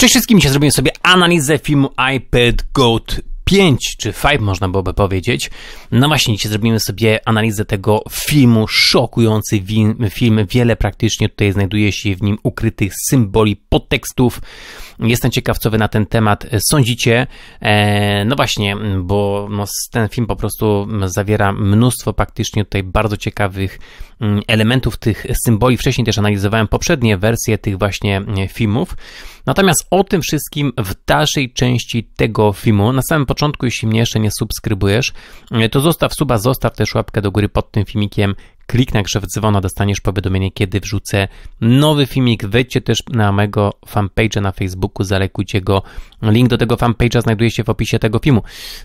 Cześć wszystkim, dzisiaj zrobimy sobie analizę filmu iPad Goat 5, czy 5 można byłoby powiedzieć. No właśnie, dzisiaj zrobimy sobie analizę tego filmu, szokujący film, wiele praktycznie tutaj znajduje się w nim ukrytych symboli, podtekstów. Jestem ciekaw, co wy na ten temat e, sądzicie. E, no właśnie, bo no, ten film po prostu zawiera mnóstwo praktycznie tutaj bardzo ciekawych Mm, elementów tych symboli. Wcześniej też analizowałem poprzednie wersje tych właśnie mm, filmów. Natomiast o tym wszystkim w dalszej części tego filmu. Na samym początku, jeśli mnie jeszcze nie subskrybujesz, mm, to zostaw suba, zostaw też łapkę do góry pod tym filmikiem, Kliknij w dzwona, dostaniesz powiadomienie, kiedy wrzucę nowy filmik. Wejdźcie też na mojego fanpage'a na Facebooku, zalekujcie go. Link do tego fanpage'a znajduje się w opisie tego filmu.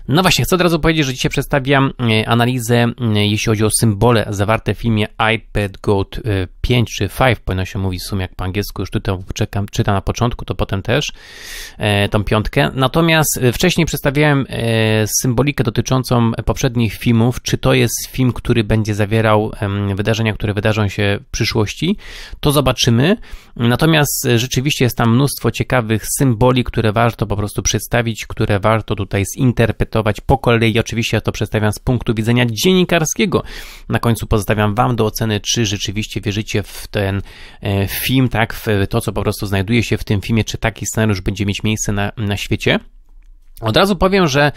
No właśnie, chcę od razu powiedzieć, że dzisiaj przedstawiam e, analizę, e, jeśli chodzi o symbole zawarte w filmie iPad Goat 5 e, czy 5, powinno się mówić w sumie jak po angielsku, już tutaj czekam, czytam na początku, to potem też tą piątkę. Natomiast wcześniej przedstawiałem symbolikę dotyczącą poprzednich filmów, czy to jest film, który będzie zawierał Mm, wydarzenia, które wydarzą się w przyszłości, to zobaczymy. Natomiast e, rzeczywiście jest tam mnóstwo ciekawych symboli, które warto po prostu przedstawić, które warto tutaj zinterpretować po kolei. Oczywiście ja to przedstawiam z punktu widzenia dziennikarskiego. Na końcu pozostawiam Wam do oceny, czy rzeczywiście wierzycie w ten e, film, tak, w to, co po prostu znajduje się w tym filmie, czy taki scenariusz będzie mieć miejsce na, na świecie. Od razu powiem, że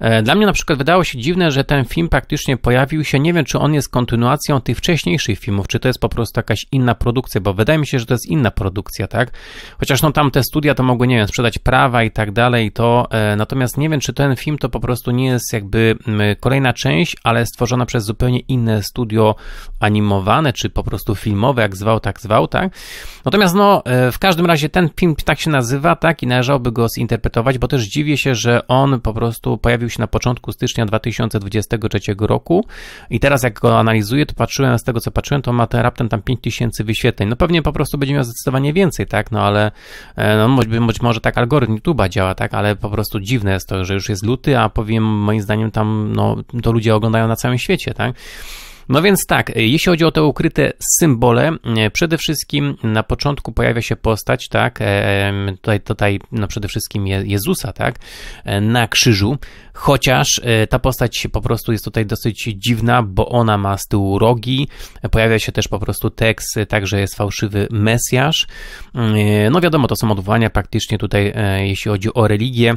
e, dla mnie na przykład wydało się dziwne, że ten film praktycznie pojawił się. Nie wiem, czy on jest kontynuacją tych wcześniejszych filmów, czy to jest po prostu jakaś inna produkcja, bo wydaje mi się, że to jest inna produkcja, tak? Chociaż no tam te studia to mogły, nie wiem, sprzedać prawa i tak dalej, to e, natomiast nie wiem, czy ten film to po prostu nie jest jakby kolejna część, ale stworzona przez zupełnie inne studio animowane, czy po prostu filmowe, jak zwał, tak zwał, tak? Natomiast no, e, w każdym razie ten film tak się nazywa, tak? I należałoby go zinterpretować, bo też dziwię się, że on po prostu pojawił się na początku stycznia 2023 roku i teraz jak go analizuję, to patrzyłem, z tego co patrzyłem, to ma ten raptem tam 5000 wyświetleń. No pewnie po prostu będzie miał zdecydowanie więcej, tak? No ale e, no, być, być może tak algorytm YouTube'a działa, tak? Ale po prostu dziwne jest to, że już jest luty, a powiem moim zdaniem tam, no to ludzie oglądają na całym świecie, tak? No więc tak, e, jeśli chodzi o te ukryte symbole, e, przede wszystkim na początku pojawia się postać, tak, e, tutaj, tutaj no przede wszystkim Jezusa, tak, na krzyżu, chociaż ta postać po prostu jest tutaj dosyć dziwna, bo ona ma z tyłu rogi, pojawia się też po prostu tekst, także jest fałszywy Mesjasz, no wiadomo, to są odwołania praktycznie tutaj, jeśli chodzi o religię,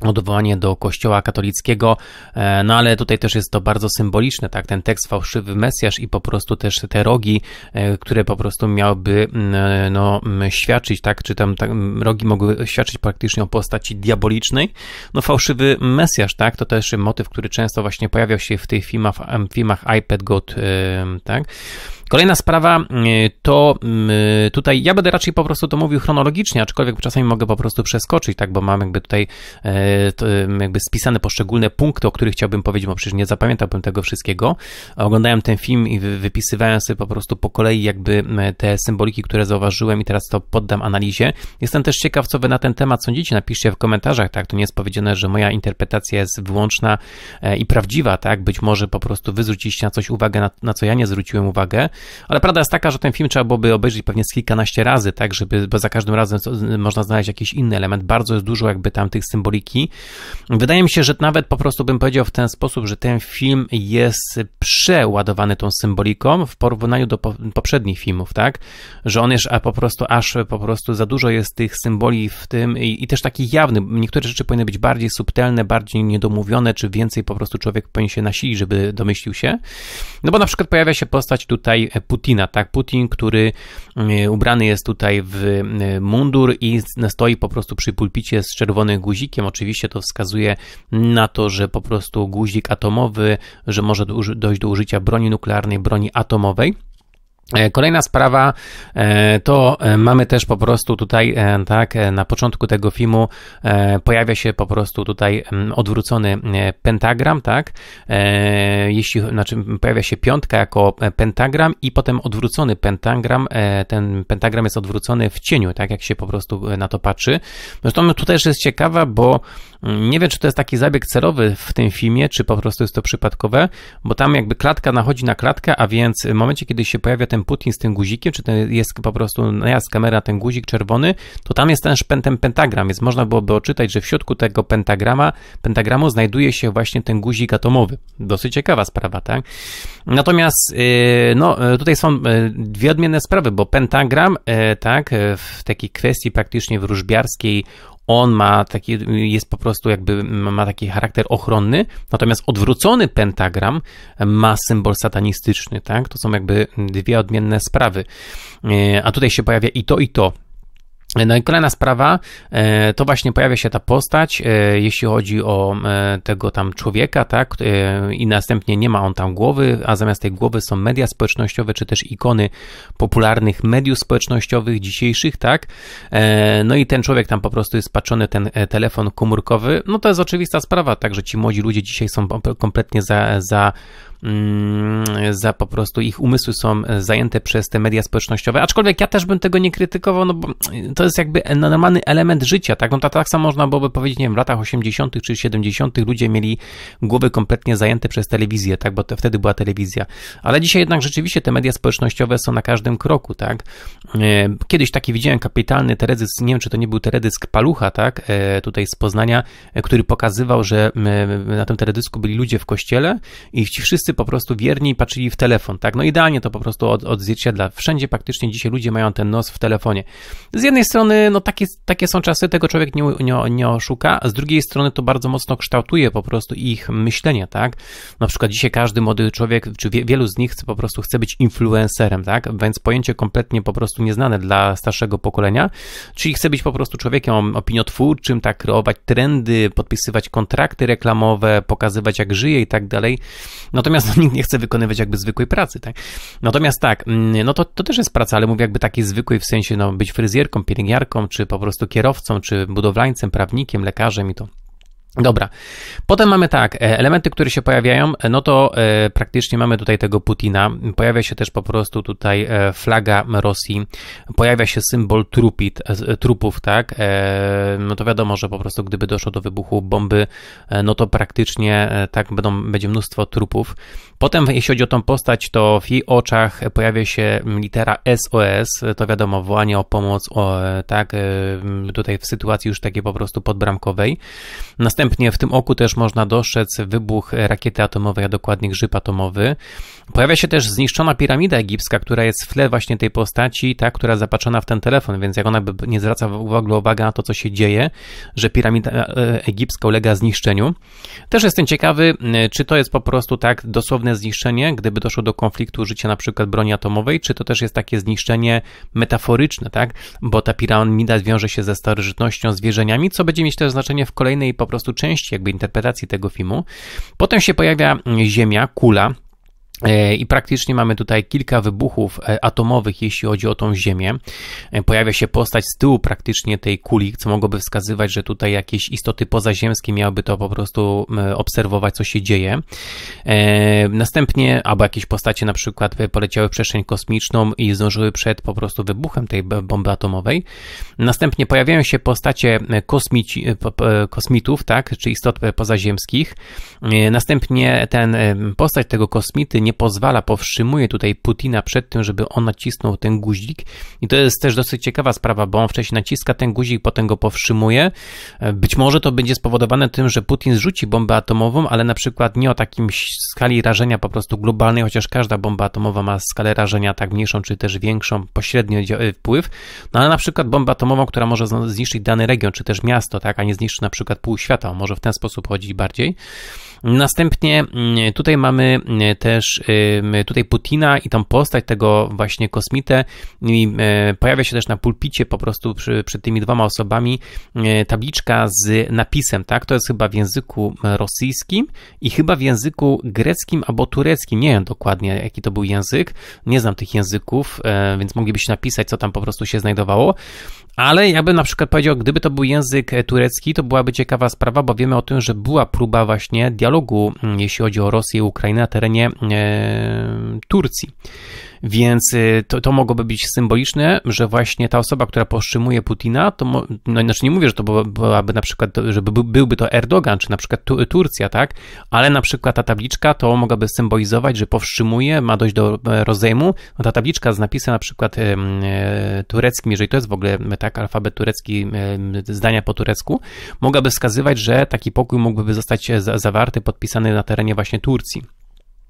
odwołanie do kościoła katolickiego, e, no ale tutaj też jest to bardzo symboliczne, tak, ten tekst fałszywy Mesjasz i po prostu też te rogi, e, które po prostu miałyby e, no, świadczyć, tak, czy tam tak, rogi mogły świadczyć praktycznie o postaci diabolicznej, no fałszywy Mesjasz, tak, to też motyw, który często właśnie pojawiał się w tych filmach, filmach iPad God, tak, Kolejna sprawa y, to y, tutaj ja będę raczej po prostu to mówił chronologicznie, aczkolwiek czasami mogę po prostu przeskoczyć, tak, bo mam jakby tutaj e, y, jakby spisane poszczególne punkty, o których chciałbym powiedzieć, bo przecież nie zapamiętałbym tego wszystkiego. Oglądałem ten film i wypisywałem sobie po prostu po kolei jakby e, te symboliki, które zauważyłem i teraz to poddam analizie. Jestem też ciekaw, co wy na ten temat sądzicie. Napiszcie w komentarzach, tak, to nie jest powiedziane, że moja interpretacja jest wyłączna e, i prawdziwa, tak, być może po prostu wy zwróciliście na coś uwagę, na, na co ja nie zwróciłem uwagę. Ale prawda jest taka, że ten film trzeba byłoby obejrzeć pewnie z kilkanaście razy, tak, żeby bo za każdym razem można znaleźć jakiś inny element. Bardzo jest dużo jakby tam tych symboliki. Wydaje mi się, że nawet po prostu bym powiedział w ten sposób, że ten film jest przeładowany tą symboliką w porównaniu do poprzednich filmów, tak, że on jest a po prostu aż po prostu za dużo jest tych symboli w tym i, i też taki jawny. Niektóre rzeczy powinny być bardziej subtelne, bardziej niedomówione, czy więcej po prostu człowiek powinien się nasilić, żeby domyślił się. No bo na przykład pojawia się postać tutaj E, Putina, tak? Putin, który e, ubrany jest tutaj w e, mundur i stoi po prostu przy pulpicie z czerwonym guzikiem. Oczywiście to wskazuje na to, że po prostu guzik atomowy, że może dojść do użycia broni nuklearnej, broni atomowej. E, kolejna sprawa e, to e, mamy też po prostu tutaj, tak, na początku tego filmu pojawia się po prostu tutaj odwrócony pentagram, tak? Jeśli, znaczy pojawia się piątka jako pentagram i potem odwrócony pentagram. Ten pentagram jest odwrócony w cieniu, tak jak się po prostu na to patrzy. Zresztą to no, też jest ciekawe, bo nie wiem, czy to jest taki zabieg celowy w tym filmie, czy po prostu jest to przypadkowe, bo tam jakby klatka nachodzi na klatkę, a więc w momencie, kiedy się pojawia ten Putin z tym guzikiem, czy to jest po prostu najazd kamera, ten guzik czerwony, to tam jest ten szpętem pentagram, więc można byłoby odczytać, że w środku tego pentagrama, pentagramu znajduje się właśnie ten guzik atomowy. Dosyć ciekawa sprawa, tak? Natomiast, y, no, y, tutaj są y, dwie odmienne sprawy, bo pentagram, tak, w takiej kwestii praktycznie wróżbiarskiej on ma taki, jest po prostu jakby, ma taki charakter ochronny, natomiast odwrócony pentagram ma symbol satanistyczny, tak? To są jakby dwie odmienne sprawy. E, a tutaj się pojawia i to, i to. No i kolejna sprawa, e, to właśnie pojawia się ta postać, e, jeśli chodzi o e, tego tam człowieka, tak, i następnie nie ma on tam głowy, a zamiast tej głowy są media społecznościowe, czy też ikony popularnych mediów społecznościowych dzisiejszych, tak, no i ten człowiek tam po prostu jest patrzony, ten telefon komórkowy, no to jest oczywista sprawa, także ci młodzi ludzie dzisiaj są kompletnie za, za Mm, za po prostu ich umysły są e, zajęte przez te media społecznościowe, aczkolwiek ja też bym tego nie krytykował, no bo e, to jest jakby normalny element życia, tak? No to tak samo można byłoby powiedzieć, nie wiem, w latach 80. czy 70. ludzie mieli głowy kompletnie zajęte przez telewizję, tak? Bo to, wtedy była telewizja. Ale dzisiaj jednak rzeczywiście te media społecznościowe są na każdym kroku, tak? E, kiedyś taki widziałem kapitalny teledysk, nie wiem, czy to nie był teledysk Palucha, tak? Tutaj z Poznania, który pokazywał, że na tym teledysku byli ludzie w kościele i ci wszyscy wszyscy po prostu wierni patrzyli w telefon, tak? No idealnie to po prostu od, odzwierciedla. Wszędzie praktycznie dzisiaj ludzie mają ten nos w telefonie. Z jednej strony, no takie, takie są czasy, tego człowiek nie, nie, nie oszuka, z drugiej strony to bardzo mocno kształtuje po prostu ich myślenie, tak? Na przykład dzisiaj każdy młody człowiek, czy wie, wielu z nich chce, po prostu chce być influencerem, tak? Więc pojęcie kompletnie po prostu nieznane dla starszego pokolenia, czyli chce być po prostu człowiekiem opiniotwórczym, tak? Kreować trendy, podpisywać kontrakty reklamowe, pokazywać jak żyje i tak dalej. Natomiast Natomiast no, nikt nie chce wykonywać jakby zwykłej pracy, tak? Natomiast tak, mm, no to, to też jest praca, ale mówię jakby takiej zwykłej w sensie, no być fryzjerką, pielęgniarką, czy po prostu kierowcą, czy budowlańcem, prawnikiem, lekarzem i to. Dobra. Potem mamy tak, e, elementy, które się pojawiają, e, no to e, praktycznie mamy tutaj tego Putina. Pojawia się też po prostu tutaj e, flaga Rosji, pojawia się symbol trupit, e, trupów, tak? No to wiadomo, że po prostu gdyby doszło do wybuchu bomby, no to praktycznie tak będą, będzie mnóstwo trupów. Potem jeśli chodzi o tą postać, to w jej oczach pojawia się litera SOS, to wiadomo, wołanie o pomoc, o, tak? Tutaj w sytuacji już takiej po prostu podbramkowej. Następnie Następnie w tym oku też można dostrzec wybuch rakiety atomowej, a dokładnie grzyb atomowy. Pojawia się też zniszczona piramida egipska, która jest w tle właśnie tej postaci, ta, która zapatrzona w ten telefon, więc jak ona by nie zwraca w ogóle uwagi na to, co się dzieje, że piramida e, egipska ulega zniszczeniu. Też jestem ciekawy, e, czy to jest po prostu tak dosłowne zniszczenie, gdyby doszło do konfliktu użycia na przykład broni atomowej, czy to też jest takie zniszczenie metaforyczne, tak? Bo ta piramida wiąże się ze starożytnością, zwierzeniami, co będzie mieć też znaczenie w kolejnej po prostu części jakby interpretacji tego filmu. Potem się pojawia Ziemia, kula, E, I praktycznie mamy tutaj kilka wybuchów e, atomowych, jeśli chodzi o tą Ziemię. E, pojawia się postać z tyłu praktycznie tej kuli, co mogłoby wskazywać, że tutaj jakieś istoty pozaziemskie miałyby to po prostu obserwować, co się dzieje. Następnie, albo jakieś postacie na przykład poleciały w przestrzeń kosmiczną i zdążyły przed po prostu wybuchem tej bomby atomowej. Następnie pojawiają się postacie kosmici, kosmitów, tak, czy istot pozaziemskich. Następnie ten postać tego kosmity nie pozwala, powstrzymuje tutaj Putina przed tym, żeby on nacisnął ten guzik. I to jest też dosyć ciekawa sprawa, bo on wcześniej naciska ten guzik, potem go powstrzymuje. E, być może to będzie spowodowane tym, że Putin zrzuci bombę atomową, ale na przykład nie o takim skali rażenia po prostu globalnej, chociaż każda bomba atomowa ma skalę rażenia tak mniejszą czy też większą, pośrednio e, wpływ. No ale na przykład bomba atomowa, która może zniszczyć dany region czy też miasto, tak, a nie zniszczy na przykład pół świata, może w ten sposób chodzić bardziej. Następnie mm, tutaj mamy mm, też tutaj Putina i tą postać tego właśnie kosmitę i y, pojawia się też na pulpicie po prostu przy, przed tymi dwoma osobami y, tabliczka z napisem, tak? To jest chyba w języku rosyjskim i chyba w języku greckim albo tureckim, nie wiem dokładnie jaki to był język, nie znam tych języków, y, więc moglibyście napisać, co tam po prostu się znajdowało, ale ja bym na przykład powiedział, gdyby to był język turecki, to byłaby ciekawa sprawa, bo wiemy o tym, że była próba właśnie dialogu, mm, jeśli chodzi o Rosję i Ukrainę na terenie Turcji. Więc y, to, to mogłoby być symboliczne, że właśnie ta osoba, która powstrzymuje Putina, to no, znaczy nie mówię, że to byłaby na przykład, żeby byłby to Erdogan, czy na przykład tu, Turcja, tak? Ale na przykład ta tabliczka to mogłaby symbolizować, że powstrzymuje, ma dojść do e, rozejmu. No, ta tabliczka z napisem na przykład e, tureckim, jeżeli to jest w ogóle tak, alfabet turecki, zdania po turecku, mogłaby wskazywać, że taki pokój mógłby zostać zawarty, podpisany na terenie właśnie Turcji.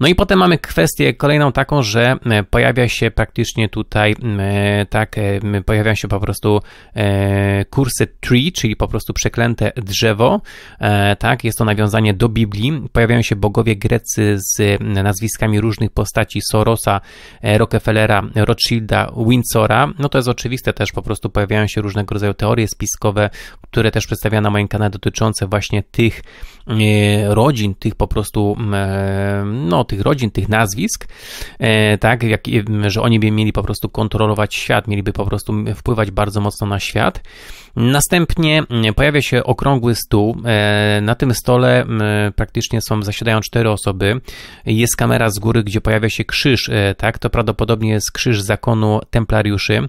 No i potem mamy kwestię kolejną taką, że e, pojawia się praktycznie tutaj, e, tak, e, pojawiają się po prostu kursy tree, czyli po prostu przeklęte drzewo, tak, jest to nawiązanie do Biblii. Pojawiają się bogowie grecy z nazwiskami różnych postaci Sorosa, Rockefellera, Rothschilda, Windsora. No to jest oczywiste też, po prostu pojawiają się różnego rodzaju teorie spiskowe, które też przedstawiam na moim kanale dotyczące właśnie tych rodzin, tych po prostu, no, tych rodzin, tych nazwisk, e, tak, jak, że oni by mieli po prostu kontrolować świat, mieliby po prostu wpływać bardzo mocno na świat. Następnie mm, pojawia się okrągły stół. E, na tym stole praktycznie są, zasiadają cztery osoby. Jest kamera z góry, gdzie pojawia się krzyż, e, tak? To prawdopodobnie jest krzyż zakonu templariuszy.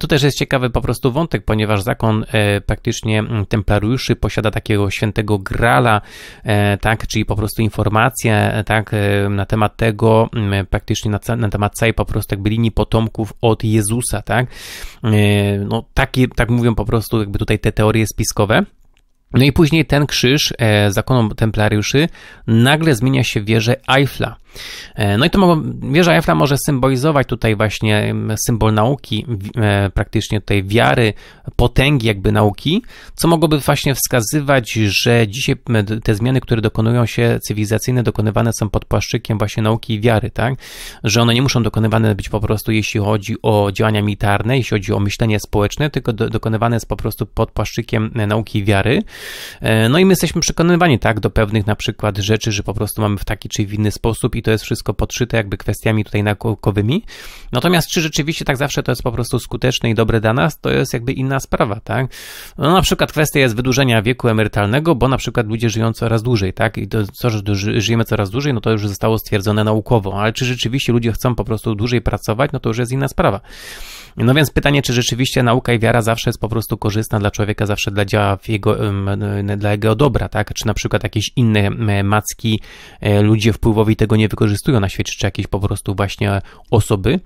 Tu też jest ciekawy po prostu wątek, ponieważ zakon praktycznie templariuszy posiada takiego świętego grala, tak? Czyli po prostu informacje, tak? E, na temat tego, mm, praktycznie na, na temat całej po prostu jakby linii potomków od Jezusa, tak, e, no takie, tak mówią po prostu jakby tutaj te teorie spiskowe. No i później ten krzyż e, templariuszy nagle zmienia się w wieżę Eiffla. E, no i to mogą, wieża Eiffla może symbolizować tutaj właśnie symbol nauki, e, praktycznie tej wiary, potęgi jakby nauki, co mogłoby właśnie wskazywać, że dzisiaj te zmiany, które dokonują się cywilizacyjne, dokonywane są pod płaszczykiem właśnie nauki i wiary, tak? Że one nie muszą dokonywane być po prostu, jeśli chodzi o działania militarne, jeśli chodzi o myślenie społeczne, tylko do, dokonywane jest po prostu pod płaszczykiem e, nauki i wiary. No i my jesteśmy przekonywani, tak, do pewnych na przykład rzeczy, że po prostu mamy w taki czy w inny sposób i to jest wszystko podszyte jakby kwestiami tutaj naukowymi. Natomiast czy rzeczywiście tak zawsze to jest po prostu skuteczne i dobre dla nas, to jest jakby inna sprawa, tak? No na przykład kwestia jest wydłużenia wieku emerytalnego, bo na przykład ludzie żyją coraz dłużej, tak? I to, co, że żyjemy coraz dłużej, no to już zostało stwierdzone naukowo, ale czy rzeczywiście ludzie chcą po prostu dłużej pracować, no to już jest inna sprawa. No więc pytanie, czy rzeczywiście nauka i wiara zawsze jest po prostu korzystna dla człowieka, zawsze dla działa jego, e, dla jego dobra, tak? Czy na przykład jakieś inne e, macki, e, ludzie wpływowi tego nie wykorzystują na świecie, czy jakieś po prostu właśnie osoby.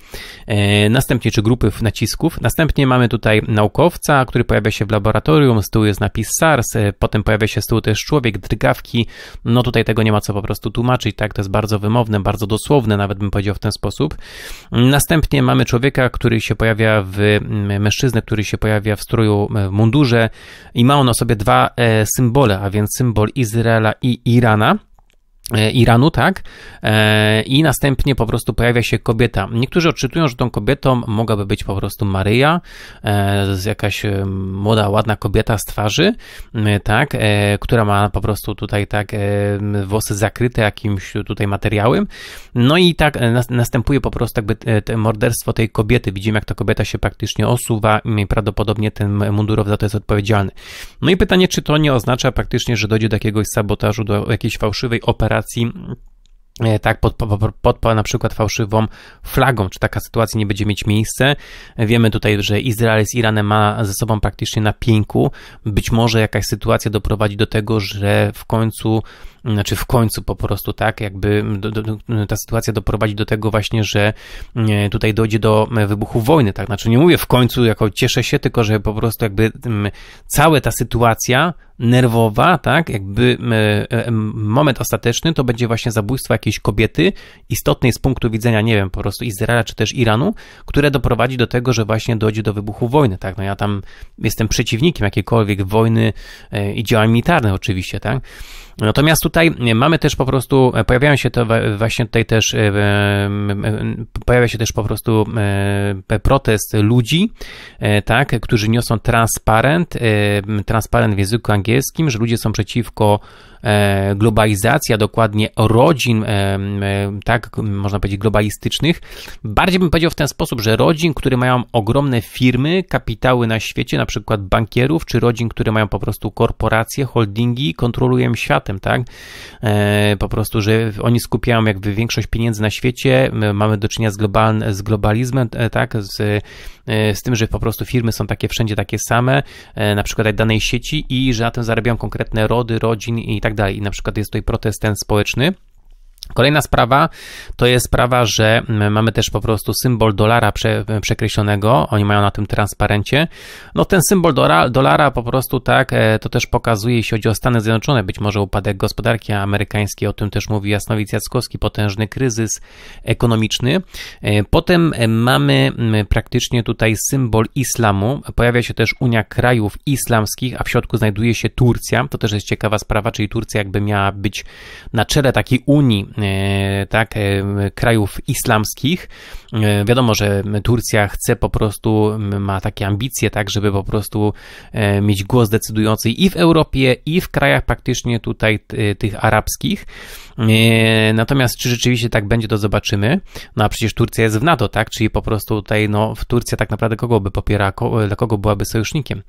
Następnie, czy grupy nacisków. Następnie mamy tutaj naukowca, który pojawia się w laboratorium, z tyłu jest napis SARS, potem pojawia się z tyłu też człowiek, drgawki. No tutaj tego nie ma co po prostu tłumaczyć, tak? To jest bardzo wymowne, bardzo dosłowne, nawet bym powiedział w ten sposób. Następnie mamy człowieka, który się pojawia pojawia w mężczyznę, który się pojawia w stroju, w mundurze i ma on na sobie dwa e, symbole, a więc symbol Izraela i Irana. E, Iranu, tak? E, I następnie po prostu pojawia się kobieta. Niektórzy odczytują, że tą kobietą mogłaby być po prostu Maryja, e, jakaś młoda, ładna kobieta z twarzy, tak? Która ma po prostu tutaj, tak, włosy zakryte jakimś tutaj materiałem. No i tak następuje po prostu jakby morderstwo tej kobiety. Widzimy, jak ta kobieta się praktycznie osuwa i prawdopodobnie ten mundurow za to jest odpowiedzialny. No i pytanie, czy to nie oznacza praktycznie, że dojdzie do jakiegoś sabotażu, do jakiejś fałszywej operacji, argumentacji e, tak, pod, pod, pod, na przykład fałszywą flagą, czy taka sytuacja nie będzie mieć miejsce. Wiemy tutaj, że Izrael z Iranem ma ze sobą praktycznie na pieńku. Być może jakaś sytuacja doprowadzi do tego, że w końcu znaczy w końcu po prostu, tak, jakby do, do, ta sytuacja doprowadzi do tego właśnie, że e, tutaj dojdzie do e, wybuchu wojny, tak, znaczy nie mówię w końcu, jako cieszę się, tylko że po prostu jakby cała ta sytuacja nerwowa, tak, jakby e, moment ostateczny to będzie właśnie zabójstwo jakiejś kobiety, istotnej z punktu widzenia, nie wiem, po prostu Izraela czy też Iranu, które doprowadzi do tego, że właśnie dojdzie do wybuchu wojny, tak, no ja tam jestem przeciwnikiem jakiejkolwiek wojny i działań militarnych oczywiście, tak, Natomiast tutaj mamy też po prostu, pojawiają się to właśnie tutaj też, e, e, pojawia się też po prostu e, protest ludzi, tak, którzy niosą transparent, transparent w języku angielskim, że ludzie są przeciwko E, globalizacja, dokładnie rodzin, e, e, tak można powiedzieć, globalistycznych. Bardziej bym powiedział w ten sposób, że rodzin, które mają ogromne firmy, kapitały na świecie, na przykład bankierów, czy rodzin, które mają po prostu korporacje, holdingi, kontrolują światem, tak? Po prostu, że oni skupiają jakby większość pieniędzy na świecie, mamy do czynienia z, global, z globalizmem, tak? Z, z tym, że po prostu firmy są takie wszędzie takie same, na przykład danej sieci i że na tym zarabiają konkretne rody, rodzin i tak tak dalej. I na przykład jest tutaj protest ten społeczny, Kolejna sprawa to jest sprawa, że mamy też po prostu symbol dolara prze, przekreślonego, oni mają na tym transparencie. No ten symbol dolara, dolara po prostu tak, e, to też pokazuje, jeśli chodzi o Stany Zjednoczone, być może upadek gospodarki amerykańskiej, o tym też mówi Jasnowic Jackowski, potężny kryzys ekonomiczny. E, potem e, mamy praktycznie tutaj symbol islamu, pojawia się też Unia Krajów Islamskich, a w środku znajduje się Turcja, to też jest ciekawa sprawa, czyli Turcja jakby miała być na czele takiej Unii E, tak, e, krajów islamskich. E, wiadomo, że Turcja chce po prostu, ma takie ambicje, tak, żeby po prostu mieć głos decydujący i w Europie, i w krajach praktycznie tutaj tych arabskich. E, natomiast czy rzeczywiście tak będzie, to zobaczymy. No a przecież Turcja jest w NATO, tak? Czyli po prostu tutaj, no, w Turcja tak naprawdę kogo by popierała, dla kogo byłaby sojusznikiem.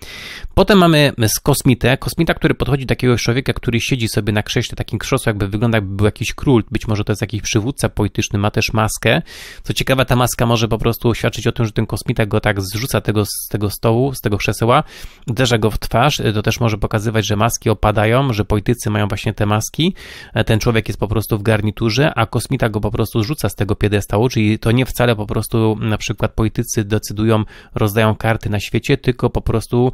Potem mamy z kosmitę. Kosmita, który podchodzi do takiego człowieka, który siedzi sobie na krześle, takim krzosło, jakby wygląda, jakby był jakiś król. Być może to jest jakiś przywódca polityczny, ma też maskę. Co ciekawe, ta maska może po prostu świadczyć o tym, że ten kosmita go tak zrzuca tego, z tego stołu, z tego krzeseła, uderza go w twarz. To też może pokazywać, że maski opadają, że politycy mają właśnie te maski. E, ten człowiek jest jest po prostu w garniturze, a kosmita go po prostu rzuca z tego piedestału, czyli to nie wcale po prostu na przykład politycy decydują, rozdają karty na świecie, tylko po prostu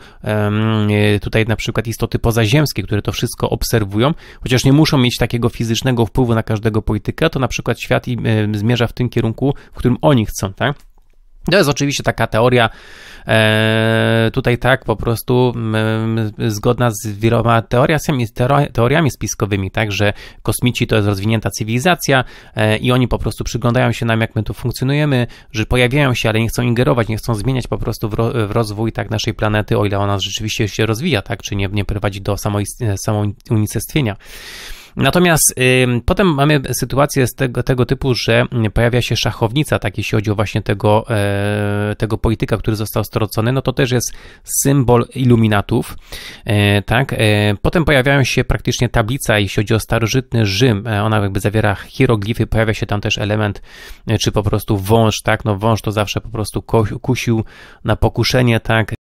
tutaj na przykład istoty pozaziemskie, które to wszystko obserwują, chociaż nie muszą mieć takiego fizycznego wpływu na każdego polityka, to na przykład świat zmierza w tym kierunku, w którym oni chcą, tak? To jest oczywiście taka teoria, e, tutaj tak po prostu zgodna z wieloma teoriami, teoriami spiskowymi, tak, że kosmici to jest rozwinięta cywilizacja e, i oni po prostu przyglądają się nam, jak my tu funkcjonujemy, że pojawiają się, ale nie chcą ingerować, nie chcą zmieniać po prostu w, rozwój tak naszej planety, o ile ona rzeczywiście się rozwija, tak, czy nie, nie prowadzi do samoist, samounicestwienia. Samo Natomiast y, potem mamy sytuację z tego, tego typu, że mm, pojawia się szachownica, tak jeśli chodzi o właśnie tego, e, tego polityka, który został strocony, no to też jest symbol iluminatów, e, tak. E, potem pojawiają się praktycznie tablica, jeśli chodzi o starożytny Rzym, ona jakby zawiera hieroglify, pojawia się tam też element, czy po prostu wąż, tak, no wąż to zawsze po prostu kusił na pokuszenie, tak,